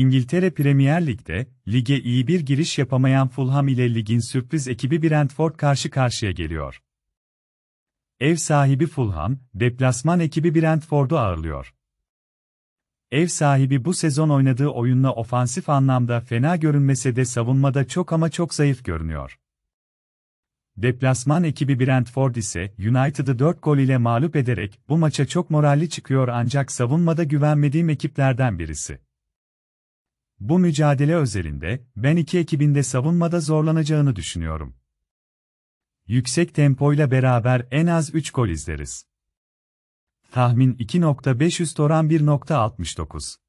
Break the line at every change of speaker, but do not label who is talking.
İngiltere Premier Lig'de, lige iyi bir giriş yapamayan Fulham ile ligin sürpriz ekibi Brentford karşı karşıya geliyor. Ev sahibi Fulham, deplasman ekibi Brentford'u ağırlıyor. Ev sahibi bu sezon oynadığı oyunla ofansif anlamda fena görünmese de savunmada çok ama çok zayıf görünüyor. Deplasman ekibi Brentford ise United'ı 4 gol ile mağlup ederek bu maça çok moralli çıkıyor ancak savunmada güvenmediğim ekiplerden birisi. Bu mücadele özelinde ben iki ekibinde savunmada zorlanacağını düşünüyorum. Yüksek tempoyla beraber en az 3 gol izleriz. Tahmin 2.5 üst oran 1.69